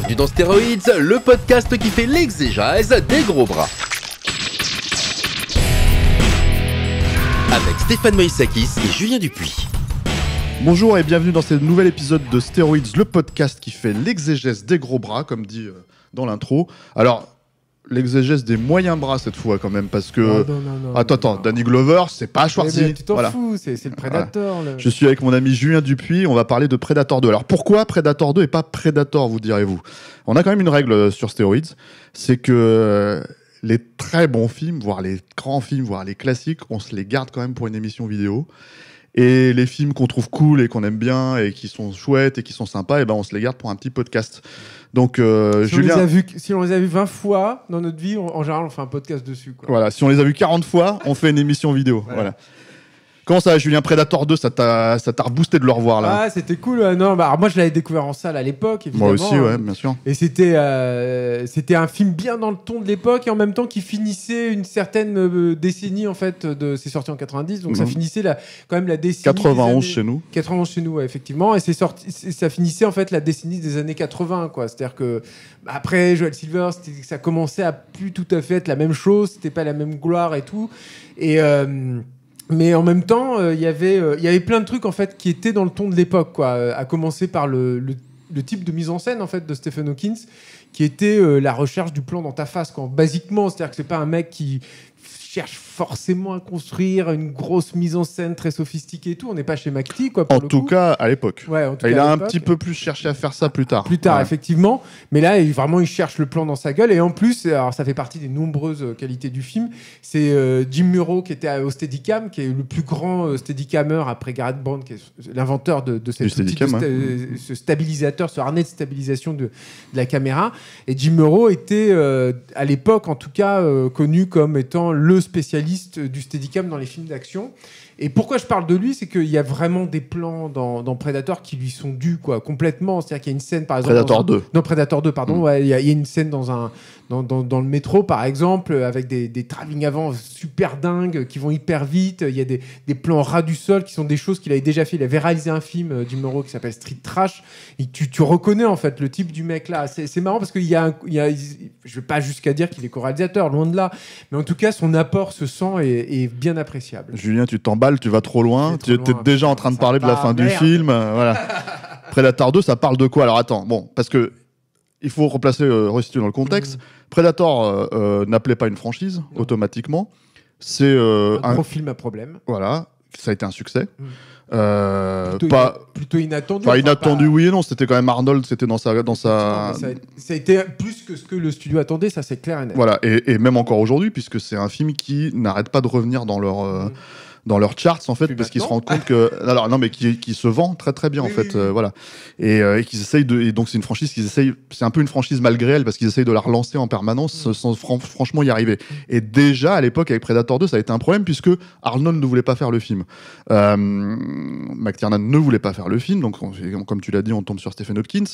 bienvenue dans Steroids, le podcast qui fait l'exégèse des gros bras. Avec Stéphane Moïsakis et Julien Dupuis. Bonjour et bienvenue dans ce nouvel épisode de Steroids, le podcast qui fait l'exégèse des gros bras, comme dit euh, dans l'intro. Alors, l'exégèse des moyens bras cette fois quand même parce que non, non, attends attends Danny Glover c'est pas Schwarzy c'est, le je suis avec mon ami Julien Dupuis on va parler de Predator 2 alors pourquoi Predator 2 et pas Predator vous direz-vous on a quand même une règle euh, sur Stéroïdes c'est que euh, les très bons films voire les grands films voire les classiques on se les garde quand même pour une émission vidéo et les films qu'on trouve cool et qu'on aime bien et qui sont chouettes et qui sont sympas, et eh ben on se les garde pour un petit podcast. Donc, euh, si On les a vu, si on les a vus 20 fois dans notre vie, en général, on fait un podcast dessus. Quoi. Voilà, si on les a vus 40 fois, on fait une émission vidéo. voilà. Comment ça, Julien Predator 2, ça t'a, ça t'a reboosté de le revoir là Ah, c'était cool. non, bah, alors moi je l'avais découvert en salle à l'époque, évidemment. Moi aussi, ouais, hein. bien sûr. Et c'était, euh, c'était un film bien dans le ton de l'époque et en même temps qui finissait une certaine euh, décennie en fait de C'est sorti en 90. Donc ça mhm. finissait la, quand même la décennie. 91 chez nous. 91 chez nous, effectivement. Et c'est sorti, ça finissait en fait la décennie des années 80, quoi. C'est-à-dire que bah, après Joel Silver, ça commençait à plus tout à fait être la même chose. C'était pas la même gloire et tout. Et euh, mais en même temps, euh, il y avait, euh, il y avait plein de trucs en fait qui étaient dans le ton de l'époque, quoi. Euh, à commencer par le, type de mise en scène en fait de Stephen Hawkins, qui était la recherche du plan dans ta face, quand basiquement, c'est-à-dire que c'est pas un mec qui cherche forcément à construire une grosse mise en scène très sophistiquée et tout. On n'est pas chez McTee, quoi. en, tout tout à Cas, ouais, en tout cas, à l'époque. il a un petit peu plus cherché à faire ça plus tard. Plus tard, effectivement. Mais là, il, vraiment, il cherche le plan dans sa gueule. Et en plus, alors ça fait partie des nombreuses qualités du film. C'est euh, Jim Muro qui était au Steadicam, qui est le plus grand euh, après Garrett Brand, qui est l'inventeur de, cette euh, ce stabilisateur, ce harnais de stabilisation de, la caméra. Et Jim Muro était, euh, à l'époque, en tout cas, connu comme étant le spécialiste du steadicam dans les films d'action. Et pourquoi je parle de lui, c'est qu'il y a vraiment des plans dans, dans, Predator qui lui sont dus, quoi, complètement. C'est-à-dire qu'il y a une scène, par exemple. Predator 2. Non, Predator 2, pardon. Mm. Il y, a une scène dans, un, dans, le métro, par exemple, avec des, des travelling avant super dingues euh, qui vont hyper vite. Il y a des, plans ras du sol qui sont des choses qu'il avait déjà fait. Il avait réalisé un film du euh, Moreau qui s'appelle Street Trash. Et tu, reconnais, en fait, le type du mec là. C'est marrant parce qu'il y, a y a, Je vais pas jusqu'à dire qu'il est co-réalisateur, loin de là. Mais en tout cas, son apport se sent et est bien appréciable. Julien, tu t'emballes tu vas trop loin, tu es, déjà en train de parler de la fin du film. Euh, voilà. Predator 2, ça parle de quoi Alors attends, bon, parce que il faut replacer, euh, dans le contexte. Mm. Predator euh, euh, n'appelait pas une franchise automatiquement. C'est un, gros film à problème. Voilà, ça a été un succès. Mm. plutôt, pas, plutôt inattendu. inattendu, oui et non. C'était quand même Arnold, c'était dans sa. Dans sa... Ça, a, été plus que ce que le studio attendait, ça c'est clair et net. Voilà, et, même encore aujourd'hui, puisque c'est un film qui n'arrête pas de revenir dans leur. Mm dans leurs charts en fait parce qu'ils se rendent compte que alors non mais qui, se vend très très bien en fait euh, voilà euh, et, qu'ils essayent de et donc c'est une franchise qu'ils essayent c'est un peu une franchise malgré elle parce qu'ils essayent de la relancer en permanence mm. sans franchement y arriver et déjà à l'époque avec Predator 2 ça a été un problème puisque Arnold ne voulait pas faire le film euh, McTiernan ne voulait pas faire le film donc comme tu l'as dit on tombe sur Stephen Hopkins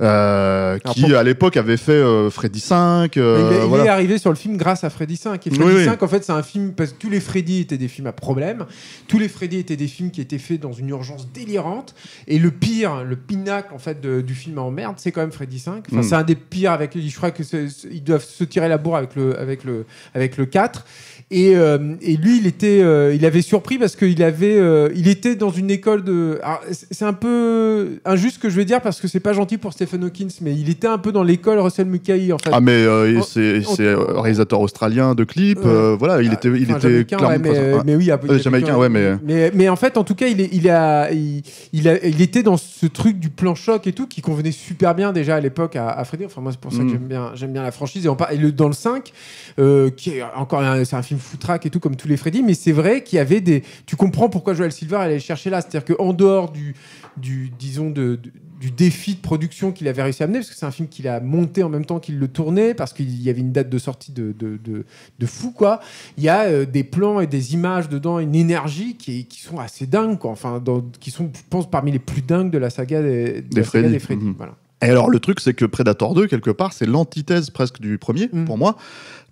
euh, qui à l'époque avait fait Freddy 5 il, est, est arrivé sur le film grâce à Freddy 5 et Freddy 5 en fait c'est un film parce que tous les Freddy étaient des films à problème tous les Freddy étaient des films qui étaient faits dans une urgence délirante. Et le pire, le pinacle en fait du film en merde, c'est quand même Freddy 5. Hmm. c'est un des pires avec. Je crois que doivent se tirer la bourre avec le avec le avec le 4. Euh, et, lui, il était, euh, il avait surpris parce qu'il avait, euh, il était dans une école de. C'est un peu injuste que je vais dire parce que c'est pas gentil pour Stephen Hawkins, mais il était un peu dans l'école Russell Mulcahy en fait. Ah mais c'est réalisateur australien de clips, voilà, il ah, était, il était clairement. mais, oui, jamaïcain, ouais, mais... mais en fait, en tout cas, il il a, il était dans ce truc du plan choc et tout qui convenait super bien déjà à l'époque à, Freddy Enfin moi, c'est pour ça que mm. j'aime bien, j'aime bien la franchise et, dans le 5, qui est encore, c'est un film Foutrack et tout, comme tous les Freddy, mais c'est vrai qu'il y avait des. Tu comprends pourquoi Joel Silver allait chercher là. C'est-à-dire qu'en dehors du, du disons, de, du défi de production qu'il avait réussi à amener, parce que c'est un film qu'il a monté en même temps qu'il le tournait, parce qu'il y avait une date de sortie de, de, fou, quoi. Il y a euh, des plans et des images dedans, une énergie qui, sont assez dingues, Enfin, dans, qui sont, je pense, parmi les plus dingues de la saga des, des Freddy. Mhm. Voilà. Et alors le truc, c'est que Predator 2, quelque part, c'est l'antithèse presque du premier, mm. pour moi,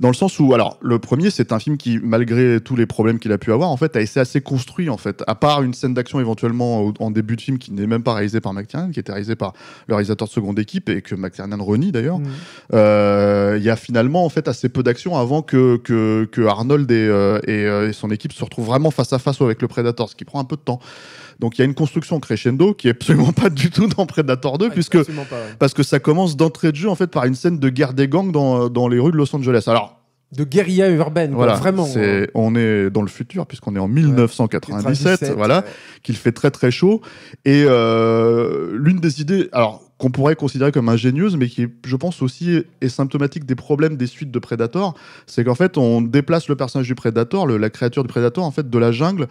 dans le sens où, alors le premier, c'est un film qui, malgré tous les problèmes qu'il a pu avoir, en fait, a été assez construit, en fait, à part une scène d'action éventuellement en début de film qui n'est même pas réalisée par McTiernan, qui était réalisée par le réalisateur de seconde équipe et que McTiernan renie d'ailleurs, mm. euh, il y a finalement en fait assez peu d'action avant que, que, Arnold et, euh, et, euh, et, son équipe se retrouvent vraiment face à face avec le Predator, ce qui prend un peu de temps. Donc il y a une construction crescendo qui est absolument pas du tout dans Predator 2, puisque parce que ça commence d'entrée de jeu en fait par une scène de guerre des gangs dans, les rues de Los Angeles. Alors de guérilla urbaine, vraiment. Hein. on est dans le futur puisqu'on est en 1997, voilà, qu'il fait très très chaud. Et euh, l'une des idées, alors qu'on pourrait considérer comme ingénieuse, mais qui je pense aussi est symptomatique des problèmes des suites de Predator, c'est qu'en fait on déplace le personnage du Predator, la créature du Predator, en fait de la jungle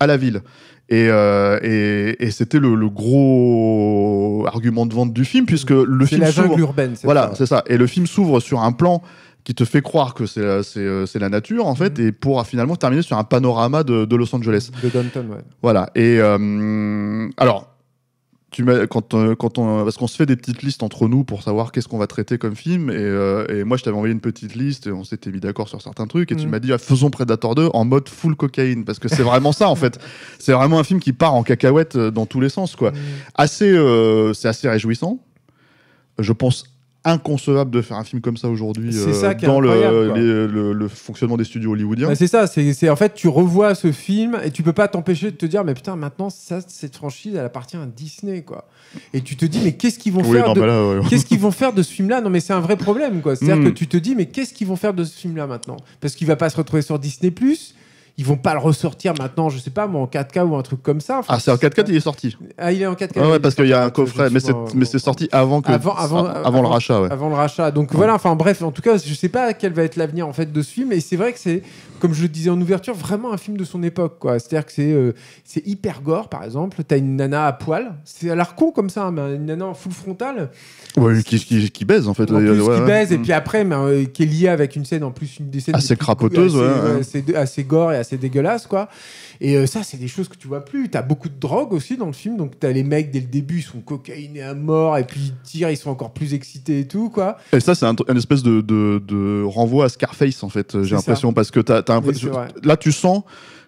à la ville. Et, euh, et, et c'était le, le, gros argument de vente du film, puisque le film. C'est la jungle urbaine, c'est Voilà, c'est ça. Et le film s'ouvre sur un plan qui te fait croire que c'est c'est la nature, en fait, mhm. et pourra finalement terminer sur un panorama de, de Los Angeles. De Downtown ouais. Voilà. Et euh, alors quand, euh, quand parce qu'on se fait des petites listes entre nous pour savoir qu'est-ce qu'on va traiter comme film. Et, euh, et moi, je t'avais envoyé une petite liste et on s'était mis d'accord sur certains trucs. Et tu mm. m'as dit, ah, faisons Predator 2 en mode full cocaïne. Parce que c'est vraiment ça, en fait. C'est vraiment un film qui part en cacahuète euh, dans tous les sens, quoi. Mm. Assez, c'est assez réjouissant. Je pense inconcevable de faire un film comme ça aujourd'hui euh, dans euh, euh, le, fonctionnement des studios hollywoodiens. Bah, c'est ça, c'est en fait tu revois ce film et tu peux pas t'empêcher de te dire mais putain maintenant ça, cette franchise elle appartient à Disney quoi. Et tu te dis mais qu'est-ce qu'ils vont faire de, bah qu'est-ce qu'ils vont faire de ce film là Non mais c'est un vrai problème quoi. C'est-à-dire hmm. que tu te dis mais qu'est-ce qu'ils vont faire de ce film là maintenant Parce qu'il va pas se retrouver sur Disney Plus ils vont pas le ressortir maintenant, je sais pas, moi en 4K ou un truc comme ça. ah, c'est en 4K, il est sorti. Ah, il est en 4K. ouais, parce qu'il y a un coffret, euh, mais c'est sorti avant que avant, le rachat. Avant le rachat. Donc voilà, enfin bref, en tout cas, je sais pas quel va être l'avenir en fait de ce film, mais c'est vrai que c'est comme je le disais en ouverture, vraiment un film de son époque. quoi. C'est-à-dire que c'est euh, c'est hyper gore, par exemple. T'as une nana à poil. C'est à con comme ça, mais une nana en full frontale. Ouais, qui, baise, en fait. En plus, qui baise, et mm. puis après, mais, euh, qui est liée avec une scène, en plus, une des Assez crapoteuse, assez, gore et assez dégueulasse, quoi. Et euh, ça, c'est des choses que tu vois plus. T'as beaucoup de drogue aussi dans le film, donc t'as les mecs, dès le début, ils sont cocaïnés à mort, et puis ils tirent, ils sont encore plus excités et tout, quoi. Et ça, c'est un, espèce de, de, de, renvoi à Scarface, en fait, j'ai l'impression, parce que t'as Hein. là, tu sens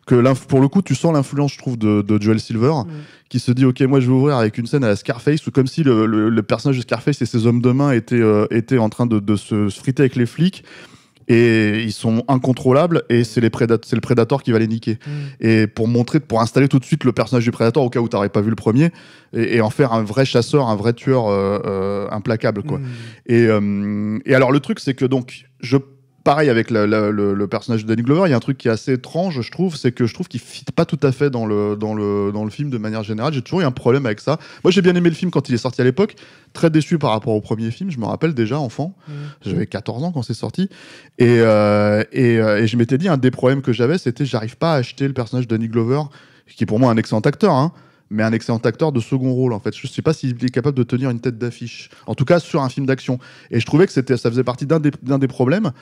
que pour le coup, tu sens l'influence, je trouve, de, Joel Silver, mm. qui se dit Ok, moi je vais ouvrir avec une scène à Scarface, ou comme si le, personnage de Scarface et ses hommes de main étaient, euh, en train de, se, friter avec les flics et ils sont incontrôlables et c'est le prédateur qui va les niquer. Mm. Et pour montrer, pour installer tout de suite le personnage du prédateur au cas où tu t'aurais pas vu le premier et, en faire un vrai chasseur, un vrai tueur euh, euh, implacable quoi. Mm. Et, et alors le truc c'est que donc je pareil avec le, personnage de Danny Glover, il y a un truc qui est assez étrange, je trouve, c'est que je trouve qu'il fit pas tout à fait dans le, dans le, dans le film de manière générale. J'ai toujours eu un problème avec ça. Moi, j'ai bien aimé le film quand il est sorti à l'époque, très déçu par rapport au premier film. Je me rappelle déjà, enfant, mmh. j'avais 14 ans quand c'est sorti, et, euh, euh, et, je m'étais dit un des problèmes que j'avais, c'était j'arrive pas à acheter le personnage de Danny Glover, qui est pour moi un excellent acteur. Hein, mais un excellent acteur de second rôle en fait. Je ne sais pas s'il est capable de tenir une tête d'affiche, en tout cas sur un film d'action. Et je trouvais que ça faisait partie d'un des, des, problèmes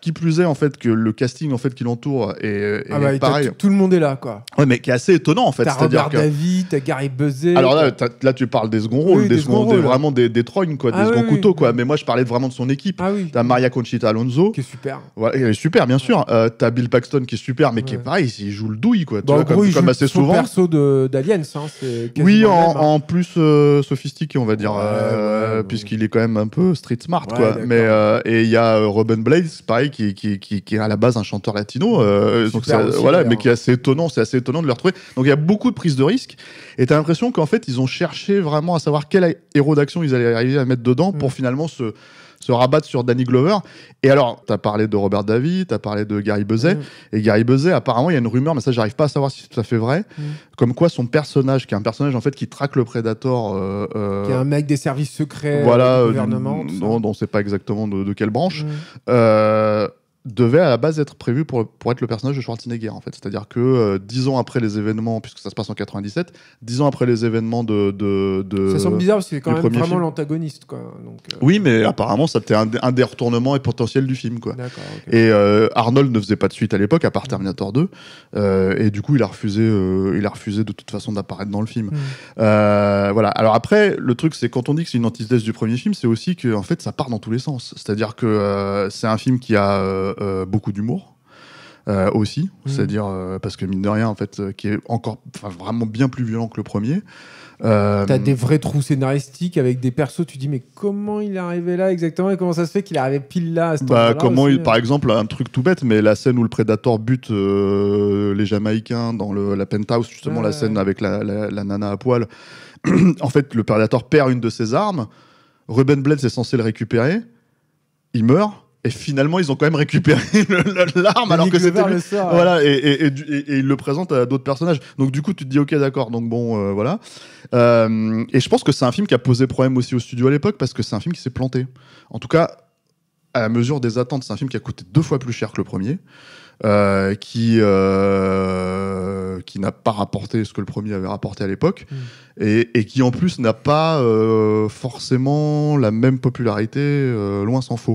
qui plus est en fait que le casting en fait qui l'entoure est, ah bah, pareil. Tout le monde est là quoi. Ouais mais qui est assez étonnant en fait. T'as Robert David, t'as Gary Buzet. Alors là, là tu parles des seconds rôles, des, vraiment des, des quoi, des seconds ah couteaux quoi. Mais moi je parlais vraiment de son équipe. Ah t'as Maria Conchita Alonso. Qui est super. Ouais, elle est super bien sûr. Euh, t'as Bill Paxton qui est super mais qui est pareil, il joue le douille quoi. tu bah, vois, comme, il comme assez son souvent. perso d'Aliens. Hein, oui hein. en, plus euh, sophistiqué on va dire, euh, puisqu'il est quand même un peu street smart quoi. Mais et il y a Robin Blaze pareil qui, est à la base un chanteur latino, euh, voilà, mais qui est assez étonnant, c'est assez étonnant de le retrouver. Donc il y a beaucoup de prises de risque et as l'impression qu'en fait ils ont cherché vraiment à savoir quel héros d'action ils allaient arriver à mettre dedans pour mm. finalement se se rabattent sur Danny Glover. Et alors, tu as parlé de Robert David, tu as parlé de Gary Buzet. Mm. Et Gary Buzet, apparemment, il y a une rumeur, mais ça, j'arrive pas à savoir si ça fait vrai. Mm. Comme quoi, son personnage, qui est un personnage en fait qui traque le Predator. Euh, euh, qui est un mec des services secrets voilà, euh, du gouvernement. non, on ne sait pas exactement de, quelle branche. Mm devait à la base être prévu pour, pour être le personnage de Schwarzenegger en fait. C'est-à-dire que 10 euh, ans après les événements, puisque ça se passe en 97, dix ans après les événements de... de, ça semble bizarre parce qu'il est quand même vraiment l'antagoniste. Euh, oui mais apparemment c'était un, un, des retournements et potentiels du film. Quoi. Et euh, Arnold ne faisait pas de suite à l'époque à part Terminator 2 et du coup il a refusé, il a refusé de toute façon d'apparaître dans le film. Hmm. voilà. Alors après le truc c'est quand on dit que c'est une antithèse du premier film c'est aussi que en fait ça part dans tous les sens. C'est-à-dire que c'est un film qui a euh, euh, beaucoup d'humour. Euh, aussi, mmh. c'est-à-dire parce que mine de rien en fait, qui est encore vraiment bien plus violent que le premier. T'as des vrais trous scénaristiques avec des persos, tu dis mais comment il est arrivé là exactement et comment ça se fait qu'il est arrivé pile là à ce bah, comment il, Par exemple, un truc tout bête, mais la scène où le prédateur bute les Jamaïcains dans la penthouse, justement la scène avec la, nana à poil, en fait le prédateur perd une de ses armes, Ruben Blades est censé le récupérer, il meurt, et finalement, ils ont quand même récupéré l'arme alors que c'était Voilà, et, et, ils le présentent à d'autres personnages. Donc du coup, tu te dis ok, d'accord. Donc bon, euh, voilà. Euh, et je pense que c'est un film qui a posé problème aussi au studio à l'époque parce que c'est un film qui s'est planté. En tout cas, à la mesure des attentes, c'est un film qui a coûté deux fois plus cher que le premier. Euh, qui, euh, qui n'a pas rapporté ce que le premier avait rapporté à l'époque, hmm. et, et, qui en plus n'a pas euh, forcément la même popularité, euh, loin s'en faut,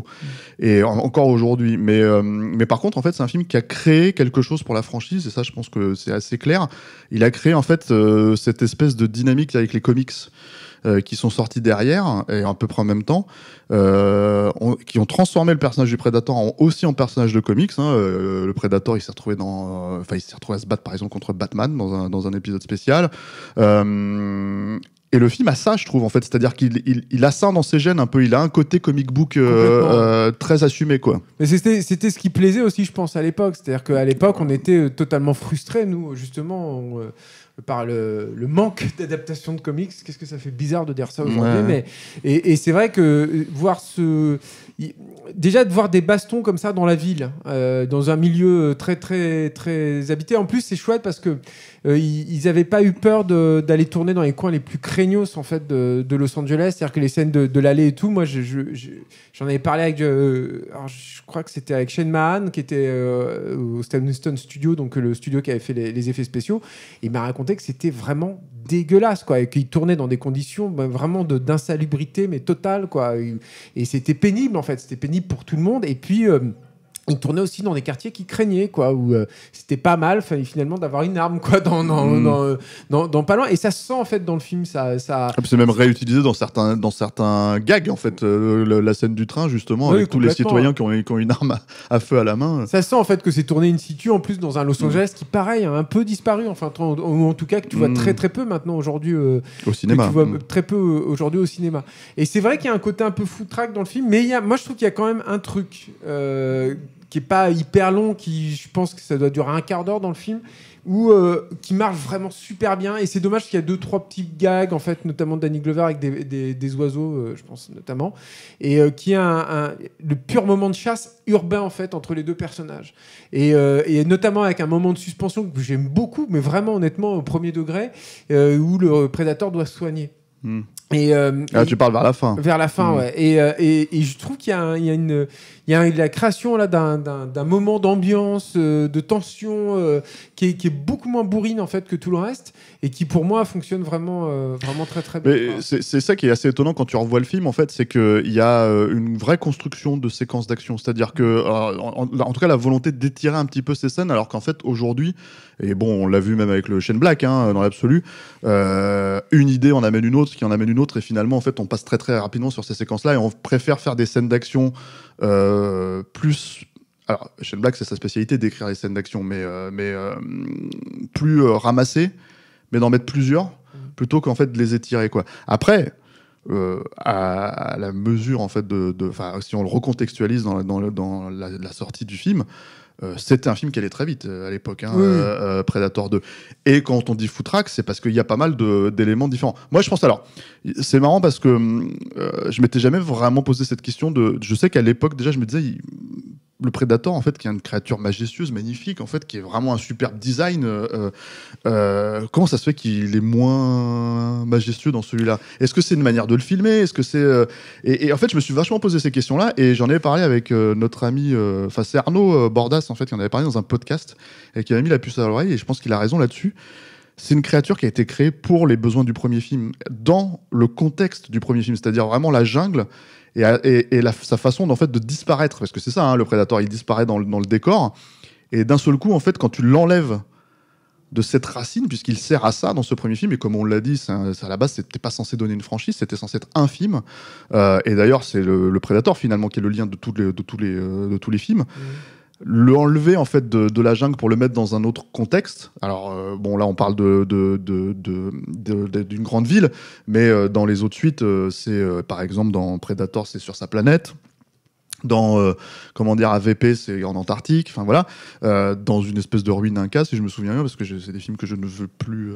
hmm. et encore aujourd'hui. Mais, euh, mais par contre, en fait, c'est un film qui a créé quelque chose pour la franchise, et ça, je pense que c'est assez clair. Il a créé en fait cette espèce de dynamique avec les comics. Euh, qui sont sortis derrière, et à peu près en même temps, euh, qui ont transformé le personnage du Predator aussi en personnage de comics. Hein. Euh, le Predator, il s'est retrouvé dans, enfin, il s'est retrouvé à se battre par exemple contre Batman dans un, dans un épisode spécial. Et le film a ça, je trouve, en fait. C'est-à-dire qu'il il, a ça dans ses gènes un peu. Il a un côté comic book très assumé, quoi. Mais c'était, c'était ce qui plaisait aussi, je pense, à l'époque. C'est-à-dire qu'à l'époque, on était totalement frustrés, nous, justement par le, manque d'adaptation de comics. Qu'est-ce que ça fait bizarre de dire ça aujourd'hui, mais et c'est vrai que euh, voir ce déjà de voir des bastons comme ça dans la ville, euh, dans un milieu euh, très très très habité. En plus, c'est chouette parce que euh, ils n'avaient pas eu peur d'aller tourner dans les coins les plus craignos en fait de, Los Angeles. C'est-à-dire que les scènes de, l'allée et tout, moi, j'en avais parlé avec, je crois que c'était avec Shane Mahan qui était au Stan Winston Studio, donc le studio qui avait fait les, effets spéciaux. il m'a raconté que c'était vraiment dégueulasse quoi et qu'ils tournaient dans des conditions ben, vraiment d'insalubrité mais totale quoi et, c'était pénible en en fait. C'était pénible pour tout le monde. Et puis, euh, il tournait aussi dans des quartiers qui craignaient, quoi, où euh, c'était pas mal finalement d'avoir une arme, quoi, hmm. euh, dans dans, pas loin. Et ça se sent en fait dans le film, ça. ça ah, c'est même réutilisé dans certains, dans certains gags, en fait, euh, la scène du train, justement, avec tous les citoyens qui, ont, une arme à, feu à la main. Ça sent en fait que c'est tourné in situ, en plus, dans un Los hmm. Angeles qui, pareil, un peu disparu, enfin, ou en tout cas que tu vois hmm. très très peu maintenant aujourd'hui. au cinéma. tu vois très peu aujourd'hui au cinéma. Et c'est vrai qu'il y a un côté un peu foutraque dans le film, mais il y a, moi je trouve qu'il y a quand même un truc qui est pas hyper long, qui je pense que ça doit durer un quart d'heure dans le film, ou euh, qui marche vraiment super bien. Et c'est dommage qu'il y a deux trois petits gags en fait, notamment Danny Glover avec des, des, oiseaux, euh, je pense notamment, et euh, qui a un, le pur moment de chasse urbain en fait entre les deux personnages. Et, et notamment avec un moment de suspension que j'aime beaucoup, mais vraiment honnêtement au premier degré, où le prédateur doit se soigner. Hmm. Ah, et, tu parles vers la fin. Vers la fin, hmm. ouais. Et, et, je trouve qu'il y, y, a une, il y a la création là d'un moment d'ambiance, euh, de tension euh, qui, est, beaucoup moins bourrine en fait que tout le reste et qui pour moi fonctionne vraiment, euh, vraiment très très bien. C'est ça qui est assez étonnant quand tu revois le film en fait, c'est qu'il y a une vraie construction de séquences d'action, c'est-à-dire que en, tout cas la volonté d'étirer un petit peu ces scènes alors qu'en fait aujourd'hui et bon on l'a vu même avec le Shane Black hein, dans l'absolu, une idée en amène une autre qui en amène une autre et finalement en fait on passe très très rapidement sur ces séquences là et on préfère faire des scènes d'action euh, plus. Alors, Shane Black, c'est sa spécialité d'écrire les scènes d'action, mais, euh, mais euh, plus ramasser, mais d'en mettre plusieurs, mhm. plutôt qu'en fait de les étirer. Quoi. Après, à, la mesure en fait de, si on le recontextualise dans, dans, dans la, sortie du film euh, c'était un film qui allait très vite euh, à l'époque, hein, euh, Predator 2. Et quand on dit footrack, c'est parce qu'il y a pas mal d'éléments différents. Moi, je pense alors, c'est marrant parce que hum, je m'étais jamais vraiment posé cette question de. Je sais qu'à l'époque, déjà, je me disais, le prédateur en fait, qui est une créature majestueuse, magnifique, en fait, qui est vraiment un superbe design. Euh, euh, euh, comment ça se fait qu'il est moins majestueux dans celui-là Est-ce que c'est une manière de le filmer Est-ce que c'est et, et, en fait, je me suis vachement posé ces questions-là, et j'en avais parlé avec notre ami, enfin c'est Arnaud Bordas, en fait, qui en avait parlé dans un podcast et qui avait mis la puce à l'oreille, et je pense qu'il a raison là-dessus c'est une créature qui a été créée pour les besoins du premier film, dans le contexte du premier film, c'est-à-dire vraiment la jungle et, sa façon en fait de disparaître, parce que c'est ça, hein, le prédateur, il disparaît dans le, décor, et d'un seul coup, en fait, quand tu l'enlèves de cette racine, puisqu'il sert à ça dans ce premier film, et comme on l'a dit, ça, à la base, c'était pas censé donner une franchise, c'était censé être un film, euh, et d'ailleurs, c'est le, prédateur finalement qui est le lien de, euh, tous, les, films. Mmh le enlever en fait de, la jungle pour le mettre dans un autre contexte. Alors euh, bon là on parle d'une grande ville, mais euh, dans les autres suites euh, c'est par exemple dans Predator c'est sur sa planète. Dans comment dire AVP, c'est en Antarctique. Enfin voilà, dans une espèce de ruine Inca, si je me souviens bien, parce que c'est des films que je ne veux plus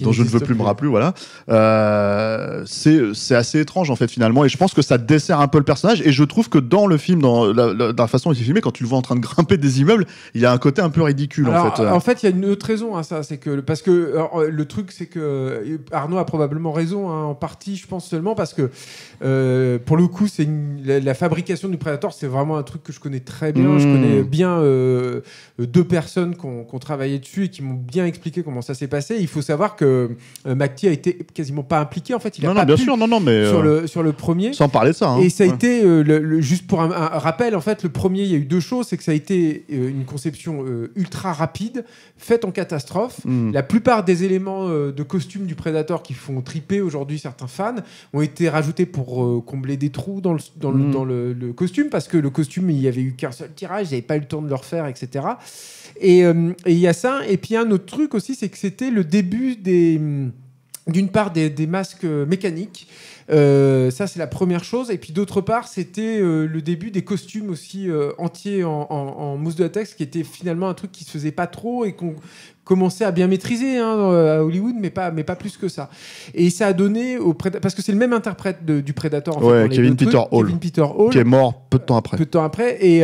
dont je ne veux plus, me rappeler, voilà. Euh, c'est assez étrange en fait finalement, et je pense que ça dessert un peu le personnage. Et je trouve que dans le film, dans la, façon dont il est filmé, quand tu le vois en train de grimper des immeubles, il y a un côté un peu ridicule en fait. En fait, il y a une autre raison à ça, c'est que parce que euh, le truc, c'est que euh, Arnaud a probablement raison hein, en partie, je pense seulement parce que pour le coup, c'est la, fabrication du Predator, c'est vraiment un truc que je connais très bien. Je hmm. connais bien deux personnes qui ont travaillé dessus et qui m'ont bien expliqué comment ça s'est passé. Il faut savoir que que euh, Macti a été quasiment pas impliqué. En fait, il a non, pas non, non, non, mais sur euh, le sur le premier. Sans parler ça. Hein. et ça a été euh, juste pour un, rappel, en fait, le premier, il y a eu deux choses, c'est que ça a été une conception ultra rapide, faite en catastrophe. Hmm. La plupart des éléments de costume du Predator qui font triper aujourd'hui certains fans ont été rajoutés pour combler des trous dans le dans, le, hmm. dans le, costume parce que le costume, il y avait eu qu'un seul tirage, n'y avait pas eu le temps de le refaire, etc. Euh, et il y a ça. Et puis un autre truc aussi, c'est que c'était le début des d'une part des, masques euh, mécaniques, euh, ça c'est la première chose, et puis d'autre part c'était euh, le début des costumes aussi entiers en, mousse de latex, qui était finalement un truc qui se faisait pas trop et qu'on commençait à bien maîtriser hein, à Hollywood, mais pas, mais pas plus que ça. Et ça a donné au parce que c'est le même interprète du Predator, en fait, Kevin, Peter Hall, Kevin, Peter Hall, qui est mort peu de temps après. Peu de temps après, et,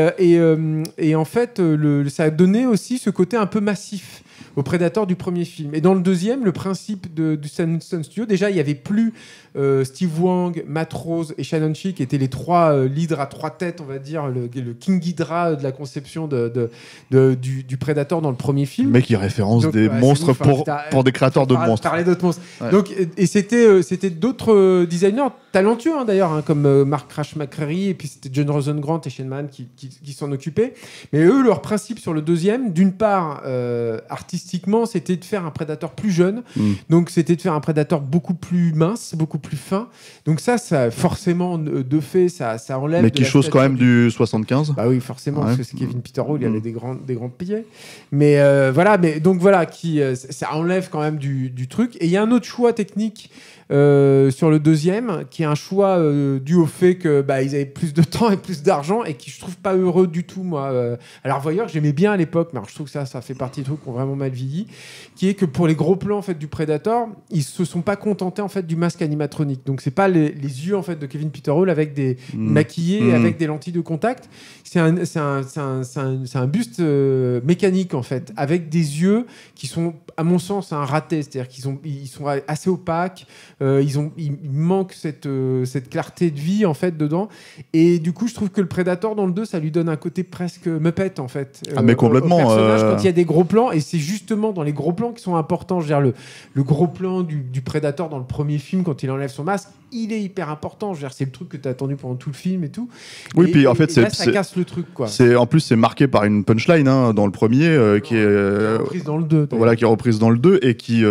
et, en fait le, ça a donné aussi ce côté un peu massif au Predator du premier film. Et dans le deuxième, le principe de, du Sun Studio, déjà, il n'y avait plus euh, Steve Wang, Matt Rose et Shannon Shee, qui étaient les trois euh, leaders à trois têtes, on va dire, le, King Hydra de la conception de, du, du, Predator dans le premier film. Mais mec qui référence des monstres hein. pour, pour des créateurs de monstres. Parler d'autres monstres. Donc, et c'était, euh, c'était d'autres designers talentueux hein, d'ailleurs, hein, comme euh, Mark Crash McCrary et puis c'était John Rosengrant et Shane Mann qui, s'en occupaient. Mais eux, leur principe sur le deuxième, d'une part, euh, artistiquement, c'était de faire un prédateur plus jeune. Mm. Donc c'était de faire un prédateur beaucoup plus mince, beaucoup plus fin. Donc ça, ça forcément, euh, de fait, ça, ça enlève. Mais qui chose quand même du 75 Bah oui, forcément, parce que c'est Kevin Peterrow, il y avait mm. des grands, des grands pieds. Mais voilà, mais donc voilà, qui, ça enlève quand même du, du truc. Et il y a un autre choix technique euh, sur le deuxième, qui est un choix euh, dû au fait qu'ils bah, avaient plus de temps et plus d'argent et qui je trouve pas heureux du tout moi. Euh, alors voyeur, j'aimais bien à l'époque, mais je trouve que ça, ça fait partie des trucs qui ont vraiment mal vieilli, qui est que pour les gros plans en fait du Predator, ils se sont pas contentés en fait du masque animatronique. Donc c'est pas les, yeux en fait de Kevin Peter Hall avec des mm. maquillés, mm. avec des lentilles de contact. C'est un, un, un, un, buste mécanique en fait, avec des yeux qui sont à mon sens un raté, c'est-à-dire qu'ils sont, ils sont assez opaques. Euh, ils ont, il manque cette, euh, cette clarté de vie en fait dedans. Et du coup, je trouve que le Predator dans le 2, ça lui donne un côté presque Muppet en fait. Ah, euh, mais complètement. personnage, quand il y a des gros plans, et c'est justement dans les gros plans qui sont importants. Je le, le gros plan du, du Predator dans le premier film, quand il enlève son masque, il est hyper important. Je veux c'est le truc que tu as attendu pendant tout le film et tout. Oui, et, puis en fait, c'est ça casse le truc. Quoi. C'est En plus, c'est marqué par une punchline hein, dans le premier qui, est, reprise dans le 2. Voilà, qui est reprise dans le 2 et qui,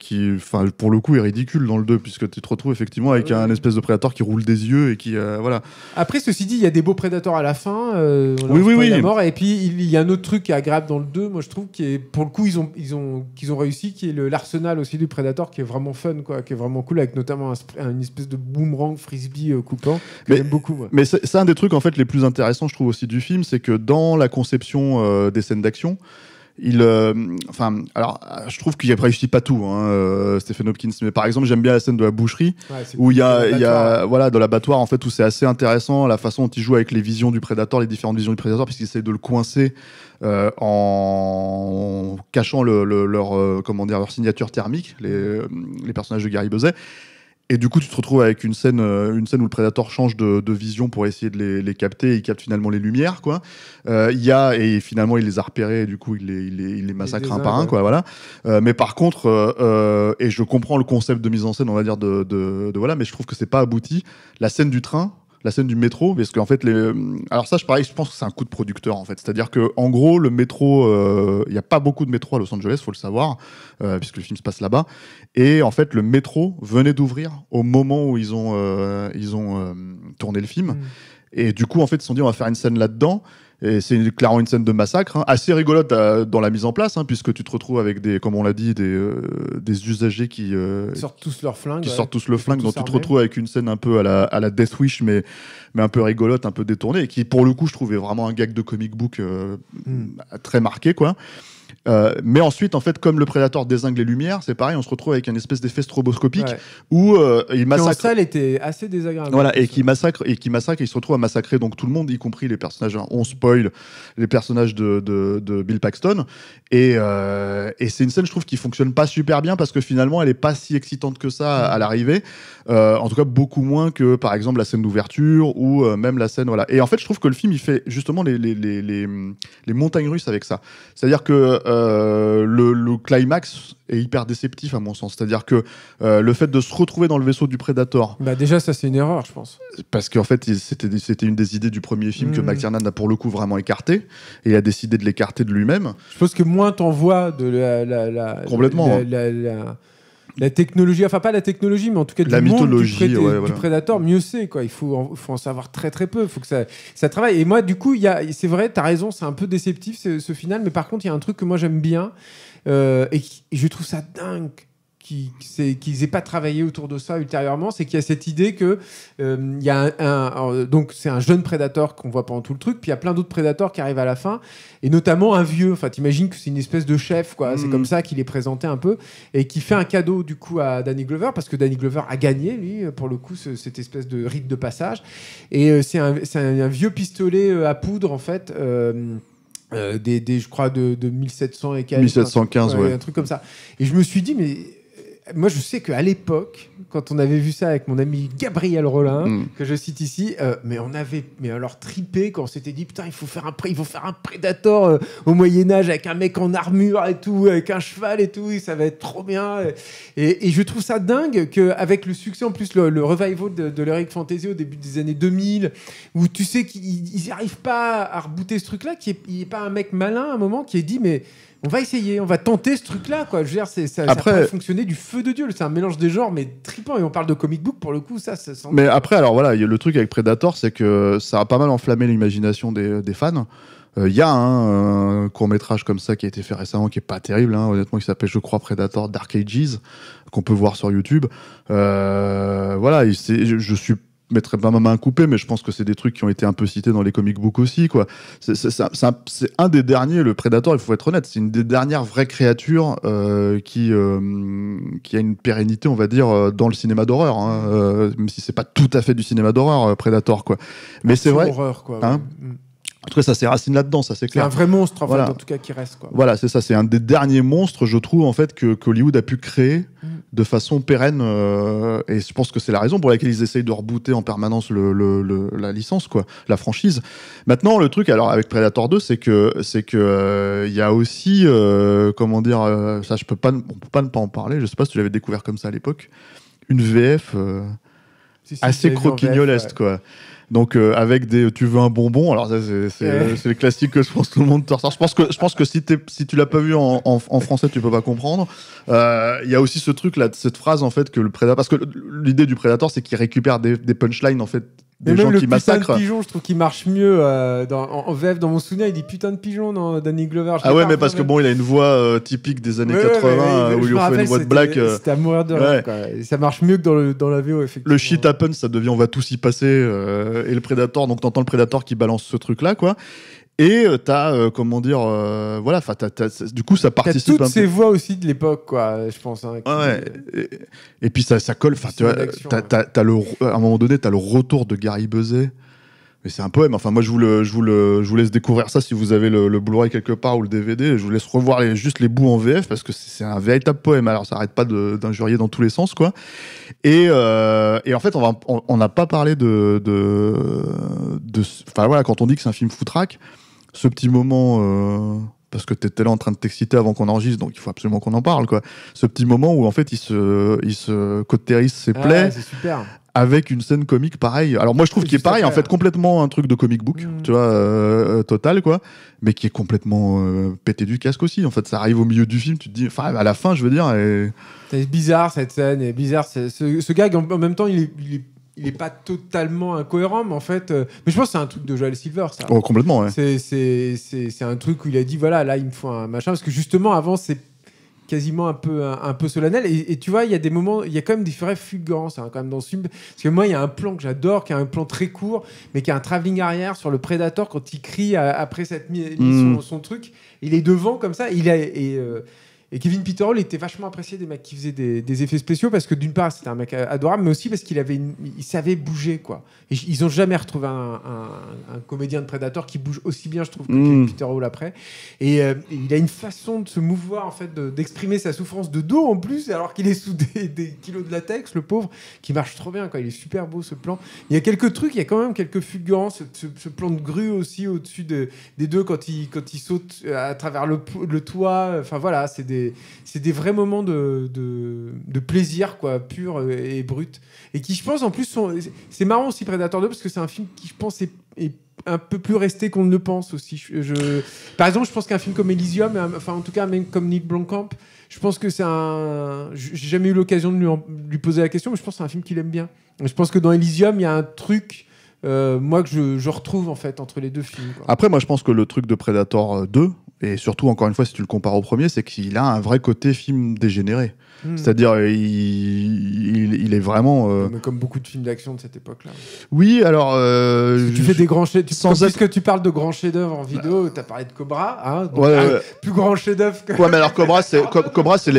qui qui pour le coup, est ridicule dans le 2, puisque tu te retrouves effectivement avec un espèce de prédateur qui roule des yeux et qui. Euh, voilà. Après, ceci dit, il y a des beaux prédateurs à la fin. Euh, oui, oui, oui. la mort. Et puis, il y a un autre truc qui est agréable dans le 2, moi je trouve, qui est pour le coup, ils ont, ils ont, qu'ils ont réussi, qui est le- l'arsenal aussi du prédateur qui est vraiment fun, quoi, qui est vraiment cool, avec notamment un une espèce de boomerang frisbee euh, coupant. Mais- j'aime beaucoup. Mais c'est un des trucs en fait les plus intéressants, je trouve aussi du film, c'est que dans la conception des scènes d'action, il, euh, enfin, alors, je trouve qu'il réussit pas tout, hein, euh, Stephen Hopkins. Mais par exemple, j'aime bien la scène de la boucherie où il y a, y a, hein. voilà, dans l'abattoir en fait où c'est assez intéressant la façon dont il joue avec les visions du prédateur, les différentes visions du prédateur, puisqu'il essaie de le coincer euh, en cachant le, leur, euh, comment dire, leur signature thermique, les, les personnages de Gary Bezet. Et du coup, tu te retrouves avec une scène, euh, une scène où le prédateur change de, vision pour essayer de les, capter. Et il capte finalement les lumières, quoi. Euh, il y a et finalement il les a repérés. Et du coup, il les, il massacre un par un, quoi. Voilà. Euh, mais par contre, et je comprends le concept de mise en scène, on va dire de, de, de voilà, mais je trouve que c'est pas abouti. La scène du train, la scène du métro, parce qu'en fait, les... alors ça, je pareil, je pense que c'est un coup de producteur en fait. C'est-à-dire que en gros, le métro, euh, il n'y a pas beaucoup de métro à Los Angeles, faut le savoir, euh, puisque le film se passe là-bas. Et en fait, le métro venait d'ouvrir au moment où ils ont, euh, ils ont tourné le film. Mm. Et du coup, en fait, ils se sont dit, on va faire une scène là-dedans. Et c'est clairement une scène de massacre, hein. assez rigolote euh, dans la mise en place, hein, puisque tu te retrouves avec des, comme on l'a dit, des, euh, usagers qui, euh, sortent tous leur flingues, qui sortent tous le flingue, donc tu te retrouves avec une scène un peu à la, à la Death Wish, mais, mais un peu rigolote, un peu détournée, et qui pour le coup je trouvais vraiment un gag de comic book hmm. très marqué, quoi. Euh, mais ensuite, en fait, comme le prédateur désingle les lumières, c'est pareil, on se retrouve avec une espèce d'effet stroboscopique où euh, il massacre. Et était assez désagréable. Voilà, et qui massacre, et qui massacre, et il se retrouve à massacrer donc tout le monde, y compris les personnages. Hein. On spoil les personnages de, de, de Bill Paxton. Et, euh, et c'est une scène, je trouve, qui fonctionne pas super bien parce que finalement, elle est pas si excitante que ça à, l'arrivée. en tout cas, beaucoup moins que par exemple la scène d'ouverture ou même la scène. Voilà. Et en fait, je trouve que le film, il fait justement les, les, les, les montagnes russes avec ça. C'est-à-dire que euh, le, climax est hyper déceptif à mon sens. C'est-à-dire que euh, le fait de se retrouver dans le vaisseau du Predator. Bah déjà, ça c'est une erreur, je pense. Parce qu'en fait, c'était une des idées du premier film que mm. McTiernan a pour le coup vraiment écarté et a décidé de l'écarter de lui-même. Je pense que moins t'en vois de la, complètement. La, hein la technologie, enfin pas la technologie, mais en tout cas du la monde mythologie, du, prédateur, mieux c'est quoi. Il faut en, faut en savoir très très peu, faut que ça, ça travaille. Et moi, du coup, c'est vrai, t'as raison, c'est un peu déceptif ce, ce, final, mais par contre, il y a un truc que moi j'aime bien euh, et, et je trouve ça dingue qui, qu'ils n'aient pas travaillé autour de ça ultérieurement, c'est qu'il y a cette idée que euh, il y a un, donc c'est un jeune prédateur qu'on voit pendant tout le truc, puis il y a plein d'autres prédateurs qui arrivent à la fin, et notamment un vieux. Enfin, t'imagines que c'est une espèce de chef, quoi. C'est hmm. comme ça qu'il est présenté un peu et qui fait un cadeau du coup à Danny Glover parce que Danny Glover a gagné lui pour le coup cette espèce de rite de passage. Et euh, c'est un, vieux pistolet euh, à poudre en fait. des, je crois, de, 1700 et 1715, ouais. Un truc comme ça. Et je me suis dit, mais moi, je sais qu'à l'époque, quand on avait vu ça avec mon ami Gabriel Rollin, mm. que je cite ici, euh, mais on avait, mais alors tripé quand on s'était dit putain, il faut faire un, il faut faire un Predator euh, au Moyen Âge avec un mec en armure et tout, avec un cheval et tout, et ça va être trop bien. Et, je trouve ça dingue qu'avec le succès en plus le, revival de, de l'Eric Fantasy au début des années 2000, où tu sais qu'ils n'arrivent pas à rebooter ce truc-là, qu'il n'y ait pas un mec malin à un moment qui ait dit mais on va essayer, on va tenter ce truc-là, quoi. Je veux ça, après, fonctionner du feu de Dieu. C'est un mélange des genres, mais tripant. Et on parle de comic book, pour le coup, ça, ça sent... Mais après, alors voilà, le truc avec Predator, c'est que ça a pas mal enflammé l'imagination des, fans. Euh, il y a hein, un, court-métrage comme ça qui a été fait récemment, qui est pas terrible, hein, honnêtement, qui s'appelle, je crois, Predator Dark Ages, qu'on peut voir sur YouTube. Euh, voilà, je suis mettrais pas ma main coupée, mais je pense que c'est des trucs qui ont été un peu cités dans les comic books aussi. quoi. C'est un, un, des derniers, le Predator, il faut être honnête, c'est une des dernières vraies créatures euh, qui, euh, qui a une pérennité, on va dire, euh, dans le cinéma d'horreur. Hein, même si c'est pas tout à fait du cinéma d'horreur, Predator. quoi. Mais c'est vrai. quoi. Hein mm. En tout cas, ça s'est là-dedans, ça c'est clair. C'est un vrai monstre, en en tout cas, qui reste. Voilà, c'est ça. C'est un des derniers monstres, je trouve, en fait, que Hollywood a pu créer mm. de façon pérenne. Euh, et je pense que c'est la raison pour laquelle ils essayent de rebooter en permanence la licence, quoi, la franchise. Maintenant, le truc, alors avec Predator 2, c'est que c'est que euh, il y a aussi, euh, comment dire, ça, je peux pas, on pas ne pas en parler. Je sais pas si tu l'avais découvert comme ça à l'époque. Une VF. assez croquignoleste, quoi. Donc euh, avec des tu veux un bonbon, alors euh, c'est le classique que je pense tout le monde Je pense que je pense que si, si tu l'as pas vu en, français, tu peux pas comprendre. Euh, il y a aussi ce truc là, cette phrase en fait que le prédateur, parce que l'idée du prédateur c'est qu'il récupère des, des punchlines en fait des gens le qui massacrent. Putain de pigeon, je trouve qu'il marche mieux euh, dans, en, en VF. Dans mon souvenir, il dit putain de pigeon dans Danny Glover. Ah ouais, mais parce que bon, il a une voix euh, typique des années 80 euh, où il fait une voix de black. C'était à mourir de rire. ça marche mieux que dans, le, dans la VO, effectivement. Le shit happens, ça devient on va tous y passer. et le Predator, donc t'entends le Predator qui balance ce truc-là, quoi. Et euh, t'as, euh, comment dire, euh, voilà, du coup, ça participe toutes ces voix aussi de l'époque, quoi, je pense. Hein, et, puis ça, ça colle. Enfin, t'as- le, à un moment donné, t'as le retour de Gary Buzet. Mais c'est un poème. Enfin, moi, je vous, je, vous je vous laisse découvrir ça si vous avez le, le Blu-ray quelque part ou le DVD. Je vous laisse revoir juste les bouts en VF parce que c'est un véritable poème. Alors, ça arrête pas d'injurier dans tous les sens, quoi. Et, en fait, on n'a pas parlé de. de, Enfin, voilà, quand on dit que c'est un film foutraque, ce petit moment, euh, parce que tu étais là en train de t'exciter avant qu'on enregistre, donc il faut absolument qu'on en parle, quoi. Ce petit moment où en fait il se, il se ses ah, plaies. avec une scène comique pareille. Alors moi je trouve qu'il est pareil en fait hein. complètement un truc de comic book, mmh. tu vois, euh, total quoi, mais qui est complètement euh, pété du casque aussi. En fait, ça arrive au milieu du film, tu te dis, enfin à la fin je veux dire. Et... C'est bizarre cette scène, et bizarre ce, ce, gag en, même temps il est, il est il n'est pas totalement incohérent, mais en fait, euh, mais je pense que c'est un truc de Joel Silver, ça. Oh, complètement, ouais. C'est un truc où il a dit voilà, là, il me faut un machin, parce que justement, avant, c'est quasiment un peu un, peu solennel et, tu vois il y a des moments il y a quand même des vraies fulgurants, hein, quand même dans ce film parce que moi il y a un plan que j'adore qui a un plan très court mais qui a un travelling arrière sur le Predator quand il crie euh, après cette hmm. son, son, truc il est devant comme ça il est et, euh, et Kevin Hall était vachement apprécié des mecs qui faisaient des, effets spéciaux parce que d'une part c'était un mec adorable, mais aussi parce qu'il avait, il savait bouger quoi. Et ils ont jamais retrouvé un, comédien de Predator qui bouge aussi bien, je trouve, que kevin Kevin mm. Hall après. Et, euh, il a une façon de se mouvoir en fait, d'exprimer sa souffrance de dos en plus, alors qu'il est sous des, kilos de latex, le pauvre, qui marche trop bien quoi. Il est super beau ce plan. Il y a quelques trucs, il y a quand même quelques fulgurances, ce, plan de grue aussi au-dessus des deux quand il quand saute euh, à travers le, le toit. Enfin voilà, c'est des c'est des vrais moments de, plaisir, quoi, pur et brut. Et qui, je pense, en plus, c'est marrant aussi Predator 2 parce que c'est un film qui, je pense, est, un peu plus resté qu'on ne le pense aussi. Je, par exemple, je pense qu'un film comme Elysium, enfin en tout cas même comme Nick Blomkamp, je pense que c'est un. J'ai jamais eu l'occasion de lui, poser la question, mais je pense que c'est un film qu'il aime bien. Je pense que dans Elysium, il y a un truc. Euh, moi que je, retrouve en fait entre les deux films. Après moi je pense que le truc de Predator 2 euh, et surtout, encore une fois, si tu le compares au premier, c'est qu'il a un vrai côté film dégénéré. Hmm. C'est-à-dire, il, il, est vraiment. Euh, comme beaucoup de films d'action de cette époque-là. Oui, alors. Euh, tu fais des grands chefs. Sans être... que tu parles de grands chefs-d'œuvre en vidéo, bah. tu parlé de Cobra. Hein, hein Plus grand chef-d'œuvre que. Ouais, mais alors Cobra, c'est Cobra, c'est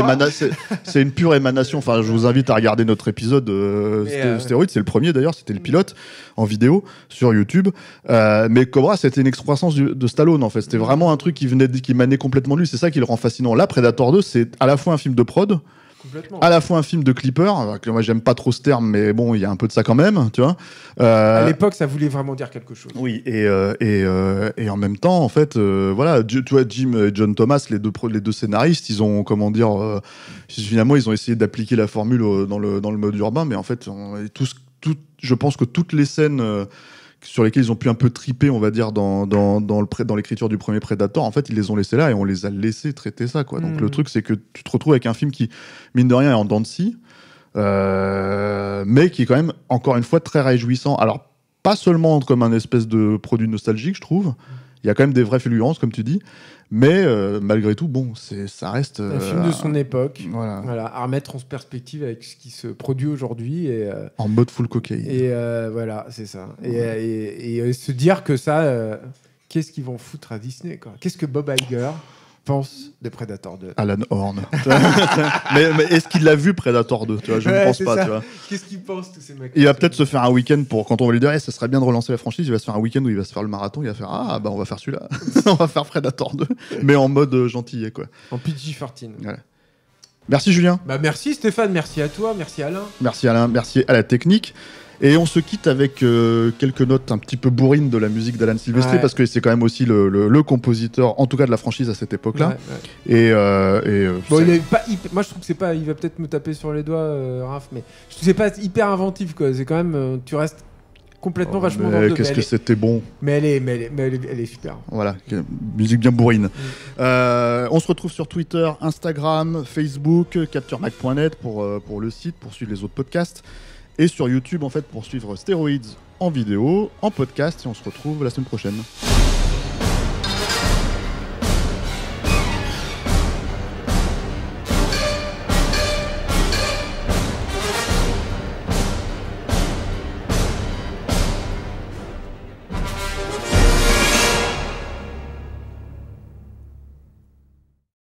c'est une pure émanation. Enfin, je vous invite à regarder notre épisode euh, Stéroïde. C'est le premier d'ailleurs, c'était le hmm. pilote en vidéo sur YouTube. mais Cobra, c'était une excroissance de Stallone en fait. C'était vraiment un truc qui venait qui manait complètement lui. C'est ça qui le rend fascinant. Là, Predator 2, c'est à la fois un film de prod, à la fois un film de clipper, euh, que moi j'aime pas trop ce terme, mais bon, il y a un peu de ça quand même, tu vois. Euh, à l'époque, ça voulait vraiment dire quelque chose. Oui, et, euh, et, et en même temps, en fait, voilà, tu vois, Jim et John Thomas, les deux, les deux scénaristes, ils ont, comment dire, finalement, ils ont essayé d'appliquer la formule dans le, dans le mode urbain, mais en fait, tout, je pense que toutes les scènes sur lesquels ils ont pu un peu triper, on va dire, dans, dans, dans, dans l'écriture du premier Predator, en fait, ils les ont laissés là et on les a laissés traiter ça. Quoi. Donc le hmm. truc, c'est que tu te retrouves avec un film qui, mine de rien, est en dents de scie, euh, mais qui est quand même, encore une fois, très réjouissant. Alors, pas seulement comme un espèce de produit nostalgique, je trouve, il y a quand même des vraies fulgurances, comme tu dis. Mais euh, malgré tout, bon, ça reste. un film de son euh, époque. Voilà. À remettre en perspective avec ce qui se produit aujourd'hui. et euh, en mode full cocaïne. Et voilà, c'est ça. Et, se dire que ça. Qu'est-ce qu'ils vont foutre à Disney Qu'est-ce que Bob Iger pense de Predator 2 Alan Horn. mais, est-ce qu'il l'a vu Predator 2 tu vois, Je ne pense pas. Qu'est-ce qu'il pense tous ces mecs Il va peut-être se faire un week-end pour quand on va lui dire, eh, ça serait bien de relancer la franchise. Il va se faire un week-end où il va se faire le marathon. Il va faire ah bah on va faire celui-là, on va faire Predator 2, mais en mode euh, gentil quoi. En PG-14. Merci Julien. Bah merci Stéphane, merci à toi, merci Alain. Merci Alain, merci à la technique. Et on se quitte avec euh, quelques notes un petit peu bourrines de la musique d'Alan Silvestri, parce que c'est quand même aussi le, compositeur, en tout cas de la franchise à cette époque-là. Et, euh, euh, moi je trouve que c'est pas, il va peut-être me taper sur les doigts, Raph, mais je trouve c'est pas hyper inventif quoi. C'est quand même, tu restes complètement oh, vachement Qu'est-ce que c'était bon mais elle est, mais elle est, super. Voilà, musique bien bourrine. Mm. on se retrouve sur Twitter, Instagram, Facebook, capturemac.net pour, pour le site, pour suivre les autres podcasts et sur YouTube en fait pour suivre Steroids en vidéo, en podcast et on se retrouve la semaine prochaine.